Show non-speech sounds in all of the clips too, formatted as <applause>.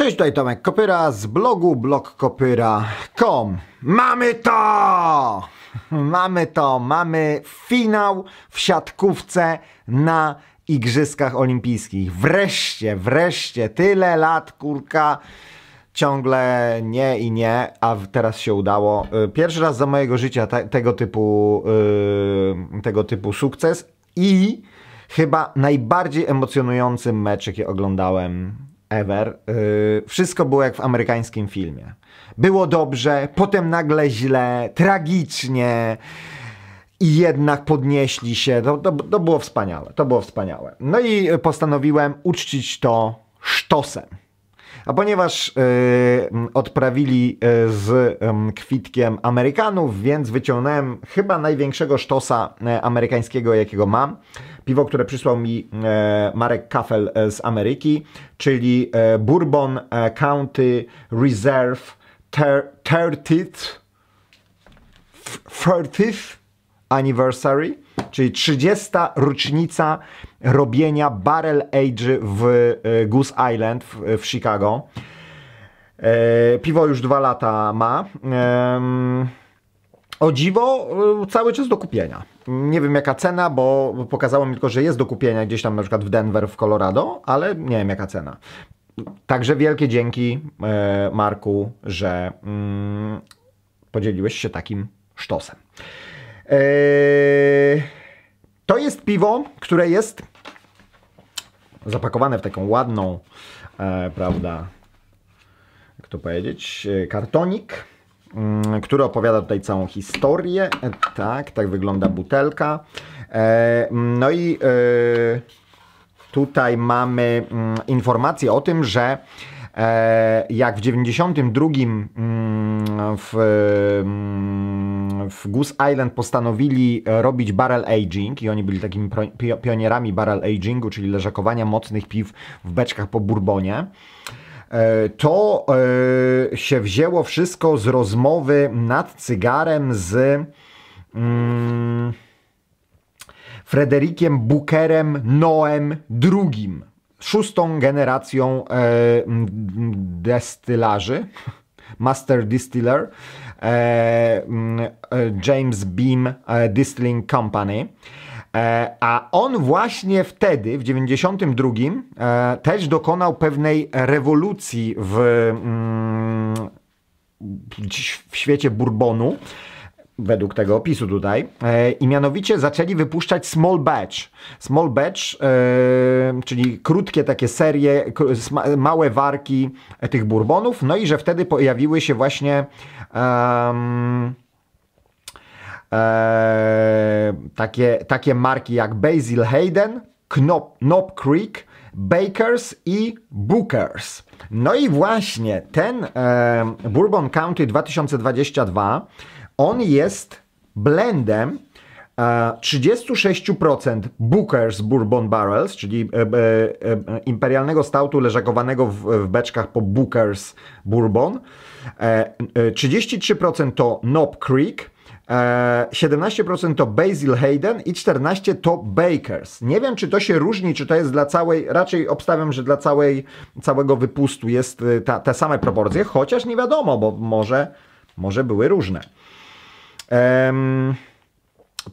Cześć, tutaj Tomek Kopyra z blogu blogkopyra.com Mamy to! <laughs> Mamy to, mamy finał w siatkówce na Igrzyskach Olimpijskich. Wreszcie, wreszcie, tyle lat, kurka, ciągle nie i nie, a teraz się udało. Y, pierwszy raz za mojego życia te, tego, typu, yy, tego typu sukces i chyba najbardziej emocjonujący mecz, jaki oglądałem ever. Yy, wszystko było jak w amerykańskim filmie. Było dobrze, potem nagle źle, tragicznie i jednak podnieśli się. To, to, to było wspaniałe, to było wspaniałe. No i postanowiłem uczcić to sztosem. A ponieważ yy, odprawili e, z yy, kwitkiem Amerykanów, więc wyciągnąłem chyba największego sztosa e, amerykańskiego, jakiego mam. Piwo, które przysłał mi Marek Kafel z Ameryki, czyli Bourbon County Reserve 30th, 30th Anniversary czyli 30. rocznica robienia Barrel Age w e, Goose Island w, w Chicago. E, piwo już dwa lata ma. E, o dziwo, e, cały czas do kupienia. Nie wiem jaka cena, bo pokazało mi tylko, że jest do kupienia gdzieś tam na przykład w Denver, w Colorado, ale nie wiem jaka cena. Także wielkie dzięki e, Marku, że mm, podzieliłeś się takim sztosem. Eee, to jest piwo, które jest zapakowane w taką ładną, e, prawda, jak to powiedzieć, e, kartonik, mm, który opowiada tutaj całą historię. E, tak, tak wygląda butelka. No i tutaj mamy mm, informację o tym, że jak w 92 mm, w w Goose Island postanowili e, robić barrel aging i oni byli takimi pionierami barrel agingu, czyli leżakowania mocnych piw w beczkach po bourbonie e, to e, się wzięło wszystko z rozmowy nad cygarem z mm, Frederikiem Bookerem Noem II, szóstą generacją e, destylarzy, <laughs> master distiller, E, mm, e, James Beam e, Distilling Company. A on właśnie wtedy, w 92, też dokonał pewnej rewolucji w, mm, w świecie Bourbonu według tego opisu tutaj. E, I mianowicie zaczęli wypuszczać small batch. Small batch, e, czyli krótkie takie serie, małe warki e, tych bourbonów. No i że wtedy pojawiły się właśnie. Um, takie, takie marki jak Basil Hayden, Knop, Knob Creek, Bakers i Bookers. No i właśnie ten e, Bourbon County 2022 on jest blendem 36% e, Booker's Bourbon Barrels, czyli e, e, imperialnego stałtu leżakowanego w, beczkach po Booker's Bourbon. 33% to Knob Creek, 17% to Basil Hayden i 14% to Bakers. Nie wiem, czy to się różni, czy to jest dla całej, raczej obstawiam, że dla całej, całego wypustu jest ta, te same proporcje, chociaż nie wiadomo, bo może, może były różne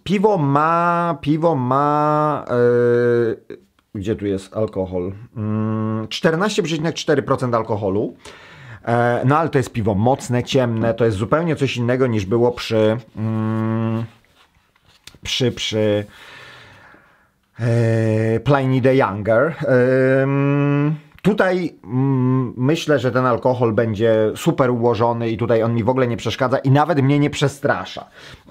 piwo ma, piwo ma, yy, gdzie tu jest alkohol? Yy, mm, 14,4% alkoholu. E, no ale to jest piwo mocne, ciemne, to jest zupełnie coś innego niż było przy, mm, przy, przy e, Pliny the Younger. E, Tutaj mm, myślę, że ten alkohol będzie super ułożony i tutaj on mi w ogóle nie przeszkadza i nawet mnie nie przestrasza. <laughs>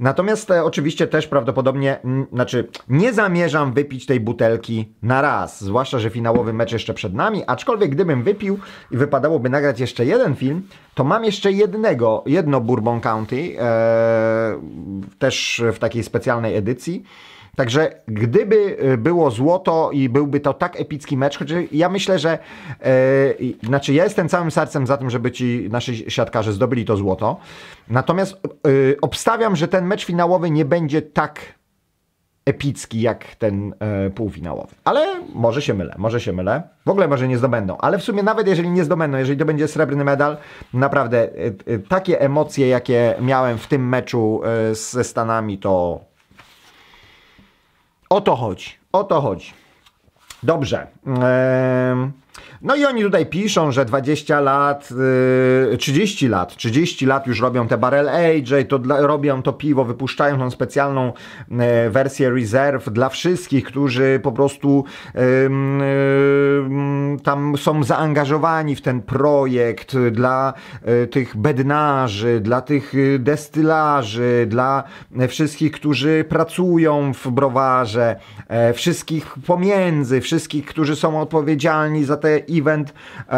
Natomiast e, oczywiście też prawdopodobnie, m, mm, znaczy nie zamierzam wypić tej butelki na raz, zwłaszcza, że finałowy mecz jeszcze przed nami, aczkolwiek gdybym wypił i wypadałoby nagrać jeszcze jeden film, to mam jeszcze jednego, jedno Bourbon County, e, też w takiej specjalnej edycji. Także gdyby y, było złoto i byłby to tak epicki mecz, choć ja myślę, że y, znaczy ja jestem całym sercem za tym, żeby ci nasi siatkarze zdobyli to złoto. Natomiast y, obstawiam, że ten mecz finałowy nie będzie tak epicki jak ten e, półfinałowy. Ale może się mylę, może się mylę. W ogóle może nie zdobędą, ale w sumie nawet jeżeli nie zdobędą, jeżeli to będzie srebrny medal, naprawdę e, e, takie emocje, jakie miałem w tym meczu ze Stanami, to o to chodzi. O to chodzi. Dobrze. No i oni tutaj piszą, że 20 lat, yy, 30 lat, 30 lat już robią te Barrel AJ, to dla, robią to piwo, wypuszczają tą specjalną yy, wersję Reserve dla wszystkich, którzy po prostu yy, tam są zaangażowani w ten projekt, dla e, tych bednarzy, dla tych y, destylarzy, dla wszystkich, którzy pracują w browarze, e, wszystkich pomiędzy, wszystkich, którzy są odpowiedzialni za te event, e,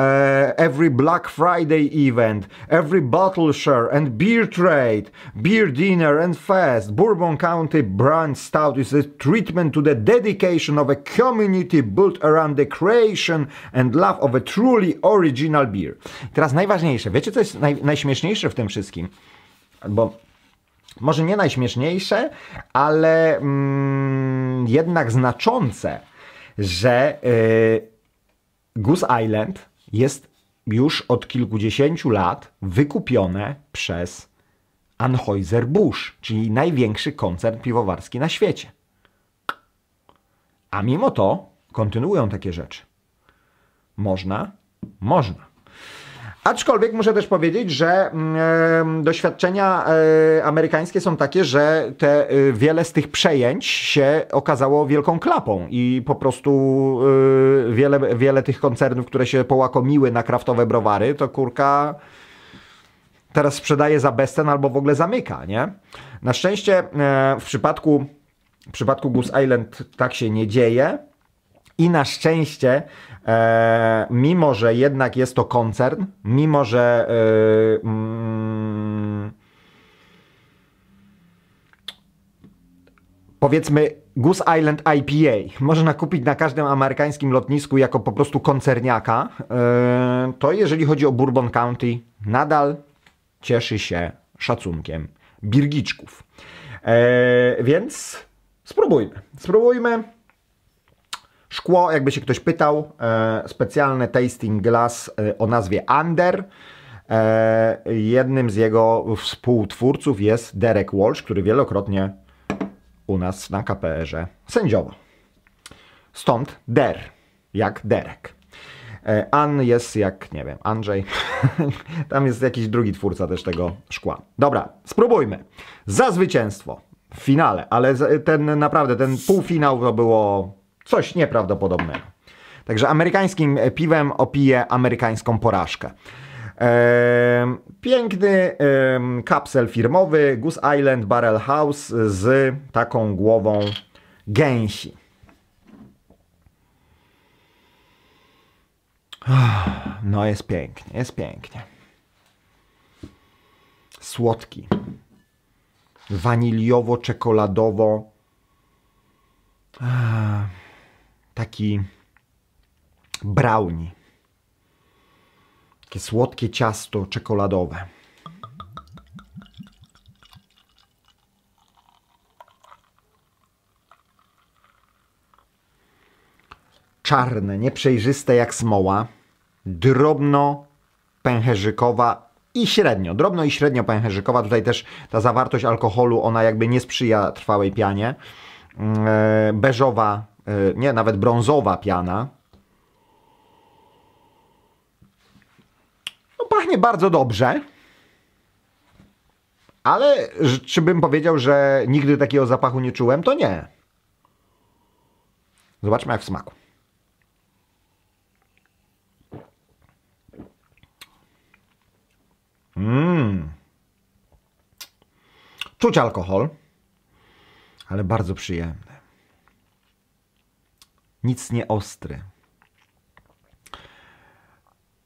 every Black Friday event, every bottle share and beer trade, beer dinner and fest, Bourbon County Brand Stout is a treatment to the dedication of a community built around the creation and love of a truly original beer. Teraz najważniejsze, wiecie co jest naj, najśmieszniejsze w tym wszystkim? Bo może nie najśmieszniejsze, ale mm, jednak znaczące, że yy, Goose Island jest już od kilkudziesięciu lat wykupione przez Anheuser-Busch, czyli największy koncern piwowarski na świecie. A mimo to kontynuują takie rzeczy. Można, można. Aczkolwiek muszę też powiedzieć, że mm, doświadczenia e, amerykańskie są takie, że te, e, wiele z tych przejęć się okazało wielką klapą i po prostu e, wiele, wiele tych koncernów, które się połakomiły na kraftowe browary, to kurka teraz sprzedaje za bezcen albo w ogóle zamyka, nie? Na szczęście w przypadku w przypadku Goose Island tak się nie dzieje. I na szczęście E, mimo, że jednak jest to koncern, mimo, że e, mm, powiedzmy Goose Island IPA można kupić na każdym amerykańskim lotnisku jako po prostu koncerniaka, e, to jeżeli chodzi o Bourbon County, nadal cieszy się szacunkiem birgiczków. E, więc spróbujmy. Spróbujmy. Szkło, jakby się ktoś pytał, e, specjalny tasting glass e, o nazwie Under. E, jednym z jego współtwórców jest Derek Walsh, który wielokrotnie u nas na KPR-ze sędziował. Stąd Der, jak Derek. An jest jak, nie wiem, Andrzej. <laughs> Tam jest jakiś drugi twórca też tego szkła. Dobra, spróbujmy. Za zwycięstwo w finale, ale ten naprawdę, ten półfinał to było Coś nieprawdopodobnego. Także amerykańskim piwem opije amerykańską porażkę. Piękny kapsel firmowy Goose Island Barrel House z taką głową gęsi. <sighs> No jest pięknie, jest pięknie. Słodki. Waniliowo-czekoladowo. Ah taki brownie. Takie słodkie ciasto czekoladowe. Czarne, nieprzejrzyste jak smoła, drobno pęcherzykowa i średnio, drobno i średnio pęcherzykowa. Tutaj też ta zawartość alkoholu, ona jakby nie sprzyja trwałej pianie. Mm, e, beżowa E, nie, nawet brązowa piana. No pachnie bardzo dobrze. Ale czy bym powiedział, że nigdy takiego zapachu nie czułem? To nie. Zobaczmy jak w smaku. Mmm. Czuć alkohol, ale bardzo przyjemny nic nie ostry.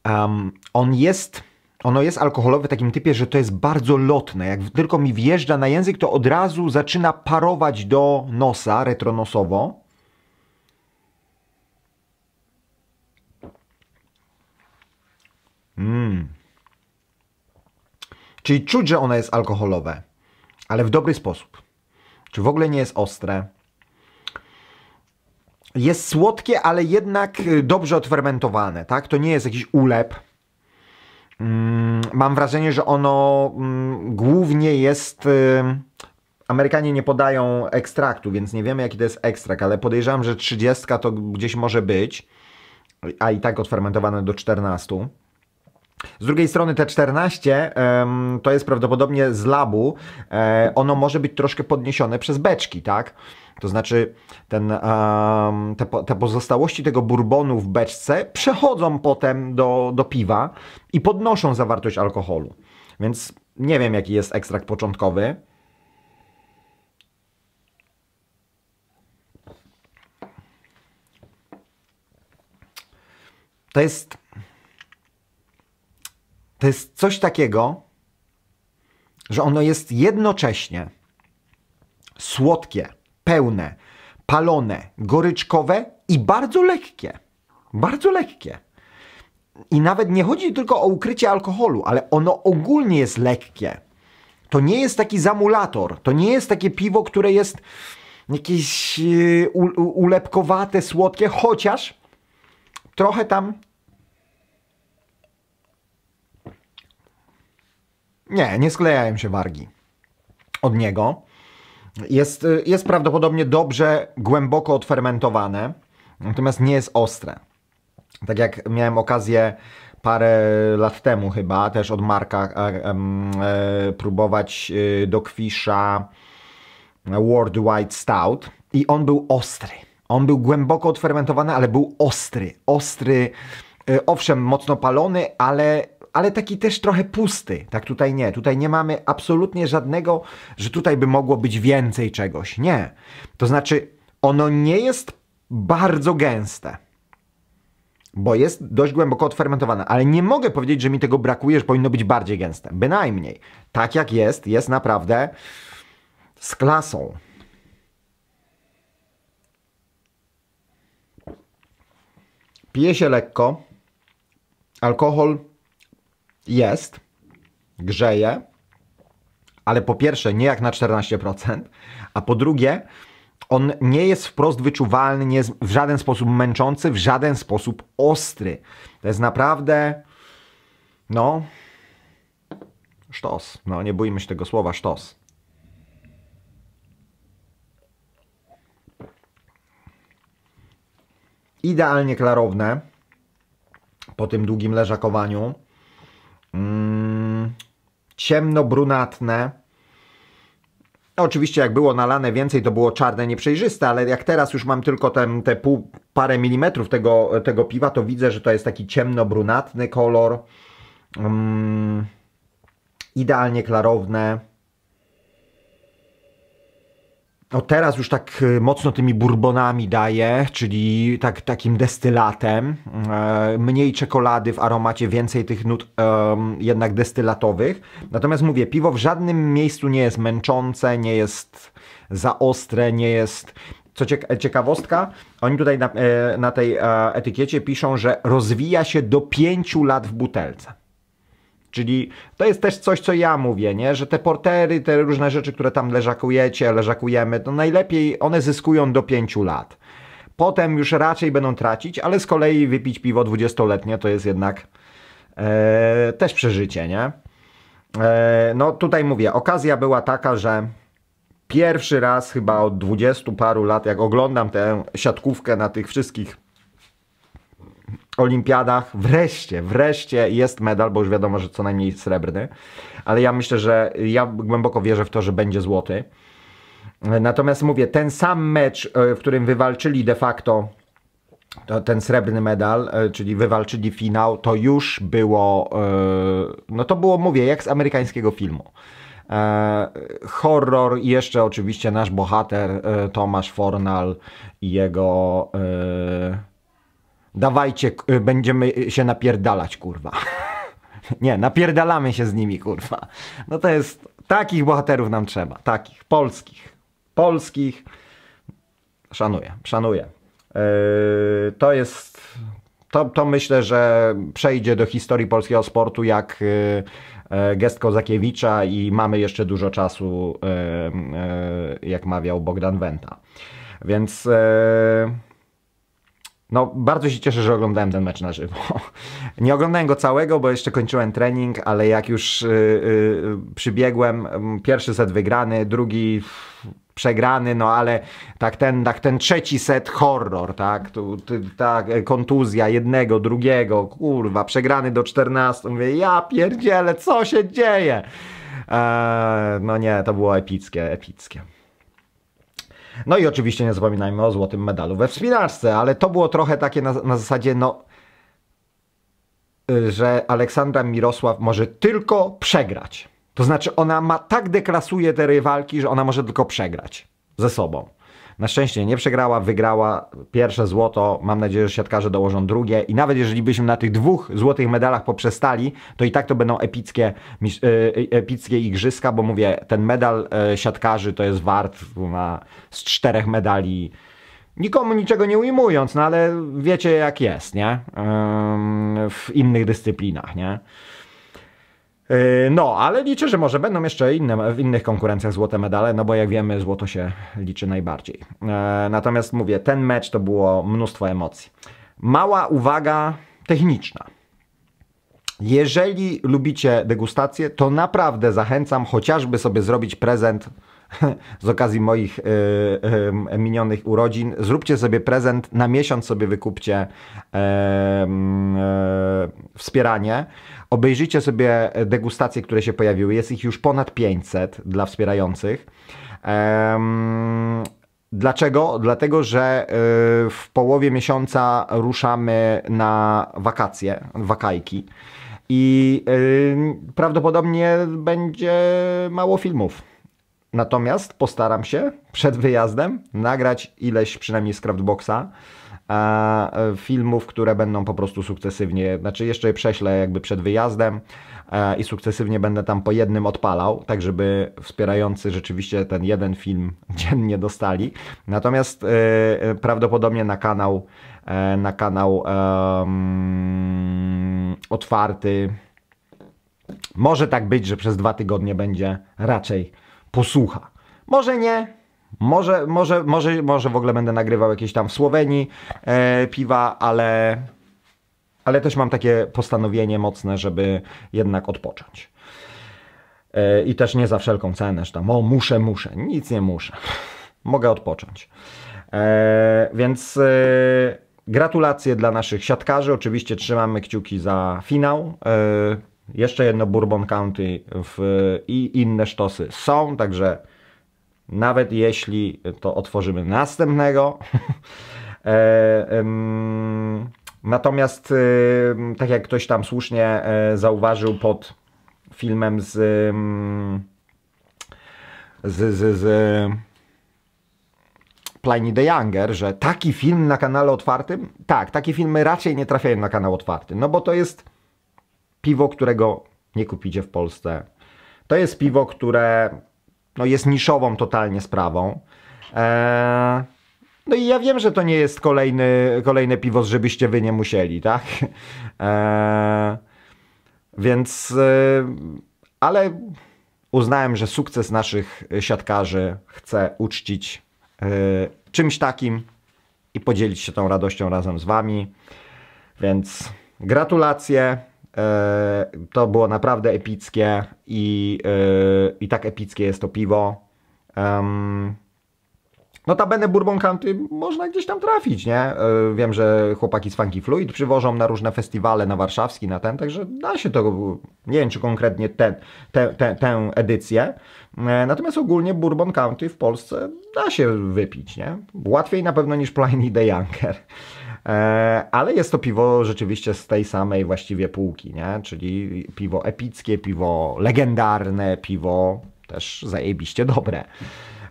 Um, on jest, ono jest alkoholowe w takim typie, że to jest bardzo lotne. Jak tylko mi wjeżdża na język, to od razu zaczyna parować do nosa retronosowo. Mm. Czyli czuć, że ono jest alkoholowe, ale w dobry sposób. Czy w ogóle nie jest ostre? jest słodkie, ale jednak y, dobrze odfermentowane, tak? To nie jest jakiś ulep. Mm, mam wrażenie, że ono mm, głównie jest. Y, Amerykanie nie podają ekstraktu, więc nie wiemy jaki to jest ekstrakt, ale podejrzewam, że 30 to gdzieś może być, a i tak odfermentowane do 14. Z drugiej strony te 14 to jest prawdopodobnie z labu. E, ono może być troszkę podniesione przez beczki, tak? To znaczy ten, te, te, pozostałości tego bourbonu w beczce przechodzą potem do, do piwa i podnoszą zawartość alkoholu. Więc nie wiem jaki jest ekstrakt początkowy. To jest to jest coś takiego, że ono jest jednocześnie słodkie, pełne, palone, goryczkowe i bardzo lekkie. Bardzo lekkie. I nawet nie chodzi tylko o ukrycie alkoholu, ale ono ogólnie jest lekkie. To nie jest taki zamulator, to nie jest takie piwo, które jest jakieś y, ulepkowate, słodkie, chociaż trochę tam Nie, nie sklejają się wargi od niego. Jest, jest prawdopodobnie dobrze głęboko odfermentowane, natomiast nie jest ostre. Tak jak miałem okazję parę lat temu chyba też od Marka e, e, próbować e, do kwisza White Stout i on był ostry. On był głęboko odfermentowany, ale był ostry. Ostry, owszem, mocno palony, ale ale taki też trochę pusty. Tak tutaj nie. Tutaj nie mamy absolutnie żadnego, że tutaj by mogło być więcej czegoś. Nie. To znaczy, ono nie jest bardzo gęste bo jest dość głęboko odfermentowane, ale nie mogę powiedzieć, że mi tego brakuje, że powinno być bardziej gęste. Bynajmniej. Tak jak jest, jest naprawdę z klasą. Pije się lekko. Alkohol jest, grzeje, ale po pierwsze nie jak na 14%, a po drugie on nie jest wprost wyczuwalny, nie jest w żaden sposób męczący, w żaden sposób ostry. To jest naprawdę, no, sztos. No, nie bójmy się tego słowa, sztos. Idealnie klarowne po tym długim leżakowaniu. Mm, ciemnobrunatne. ciemno-brunatne. Oczywiście jak było nalane więcej, to było czarne, nieprzejrzyste, ale jak teraz już mam tylko te pół, parę milimetrów tego, tego piwa, to widzę, że to jest taki ciemno-brunatny kolor. Mm, idealnie klarowne no teraz już tak y, mocno tymi bourbonami daje, czyli tak, takim destylatem. E, mniej czekolady w aromacie, więcej tych nut um, jednak destylatowych. Natomiast mówię, piwo w żadnym miejscu nie jest męczące, nie jest za ostre, nie jest co e, ciekawostka, oni tutaj na, e, na, tej etykiecie piszą, że rozwija się do 5 lat w butelce. Czyli to jest też coś, co ja mówię, nie? że te portery, te różne rzeczy, które tam leżakujecie, leżakujemy, to najlepiej one zyskują do 5 lat. Potem już raczej będą tracić, ale z kolei wypić piwo 20-letnie to jest jednak e, też przeżycie, nie? E, no tutaj mówię, okazja była taka, że pierwszy raz chyba od 20 paru lat, jak oglądam tę siatkówkę na tych wszystkich olimpiadach wreszcie, wreszcie jest medal, bo już wiadomo, że co najmniej srebrny, ale ja myślę, że ja głęboko wierzę w to, że będzie złoty. Natomiast mówię, ten sam mecz, e, w którym wywalczyli de facto ten srebrny medal, e, czyli wywalczyli finał, to już było, e, no to było, mówię, jak z amerykańskiego filmu. Horror i jeszcze oczywiście nasz bohater Tomasz Fornal i jego dawajcie, y, będziemy się napierdalać, kurwa. <laughs> Nie, napierdalamy się z nimi, kurwa. No to jest, takich bohaterów nam trzeba, takich, polskich, polskich. Szanuję, szanuję. Yy, to jest, to, to myślę, że przejdzie do historii polskiego sportu jak yy, gest Kozakiewicza i mamy jeszcze dużo czasu, yy, jak mawiał Bogdan Wenta. Więc... No, bardzo się cieszę, że oglądałem ten mecz na żywo. <laughs> Nie oglądałem go całego, bo jeszcze kończyłem trening, ale jak już yy, przybiegłem, mm, pierwszy set wygrany, drugi przegrany, no ale tak ten, tak ten trzeci set horror, tak? Tu, ta kontuzja jednego, drugiego, kurwa, przegrany do 14. Mówię, ja pierdzielę, co się dzieje? Eee, no nie, to było epickie, epickie. No i oczywiście nie zapominajmy o złotym medalu we wspinaczce, ale to było trochę takie na, na zasadzie, no, y, że Aleksandra Mirosław może tylko przegrać. To znaczy, ona ma tak deklasuje te rywalki, że ona może tylko przegrać ze sobą. Na szczęście nie przegrała, wygrała pierwsze złoto. Mam nadzieję, że siatkarze dołożą drugie. I nawet jeżeli byśmy na tych dwóch złotych medalach poprzestali, to i tak to będą epickie, e, e, epickie igrzyska, bo mówię, ten medal e, siatkarzy to jest wart na, z czterech medali nikomu niczego nie ujmując, no ale wiecie jak jest, nie? w innych dyscyplinach, nie? E, no, ale liczę, że może będą jeszcze inne, w innych konkurencjach złote medale, no bo jak wiemy, złoto się liczy najbardziej. E, natomiast mówię, ten mecz to było mnóstwo emocji. Mała uwaga techniczna. Jeżeli lubicie degustację, to naprawdę zachęcam chociażby sobie zrobić prezent <laughs> z okazji moich e, e, minionych urodzin. Zróbcie sobie prezent, na miesiąc sobie wykupcie e, wspieranie. Obejrzyjcie sobie degustacje, które się pojawiły. Jest ich już ponad 500 dla wspierających. Dlaczego? Dlatego, że w połowie miesiąca ruszamy na wakacje, wakajki i prawdopodobnie będzie mało filmów. Natomiast postaram się przed wyjazdem nagrać ileś przynajmniej z e, filmów, które będą po prostu sukcesywnie, znaczy jeszcze je prześlę jakby przed wyjazdem e, i sukcesywnie będę tam po jednym odpalał, tak żeby wspierający rzeczywiście ten jeden film <laughs> dziennie dostali. Natomiast e, prawdopodobnie na kanał na kanał otwarty może tak być, że przez dwa tygodnie będzie raczej posłucha. Może nie, może, może, może, może w ogóle będę nagrywał jakieś tam w Słowenii e, piwa, ale, ale też mam takie postanowienie mocne, żeby jednak odpocząć. E, I też nie za wszelką cenę, że tam o muszę, muszę, nic nie muszę. Mogę odpocząć. E, więc e, gratulacje dla naszych siatkarzy. Oczywiście trzymamy kciuki za finał. E, jeszcze jedno Bourbon County w, i inne sztosy są, także nawet jeśli to otworzymy następnego. <laughs> E, natomiast, e, tak jak ktoś tam słusznie e, zauważył pod filmem z, z, z, z Pliny the Younger, że taki film na kanale otwartym, tak, takie filmy raczej nie trafiają na kanał otwarty, no bo to jest piwo, którego nie kupicie w Polsce. To jest piwo, które no, jest niszową totalnie sprawą. Eee, no i ja wiem, że to nie jest kolejny, kolejne piwo, żebyście wy nie musieli, tak? Eee, więc, e, ale uznałem, że sukces naszych siatkarzy chcę uczcić e, czymś takim i podzielić się tą radością razem z wami. Więc gratulacje. E, to było naprawdę epickie i, e, i tak epickie jest to piwo. Um, Notabene Bourbon County można gdzieś tam trafić, nie? E, wiem, że chłopaki z Funky Fluid przywożą na różne festiwale, na warszawski, na ten, także da się to, nie wiem czy konkretnie ten, te, te, tę edycję, natomiast ogólnie Bourbon County w Polsce da się wypić, nie? Łatwiej na pewno niż Pliny the Younger. E, ale jest to piwo rzeczywiście z tej samej właściwie półki, nie? czyli piwo epickie, piwo legendarne, piwo też zajebiście dobre.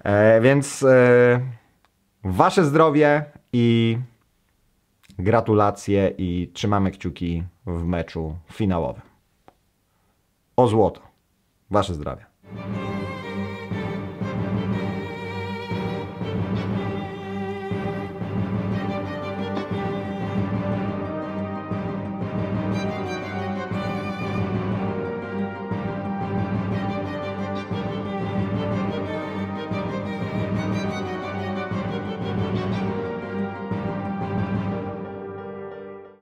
E, więc e, wasze zdrowie i gratulacje i trzymamy kciuki w meczu finałowym. O złoto. Wasze zdrowie.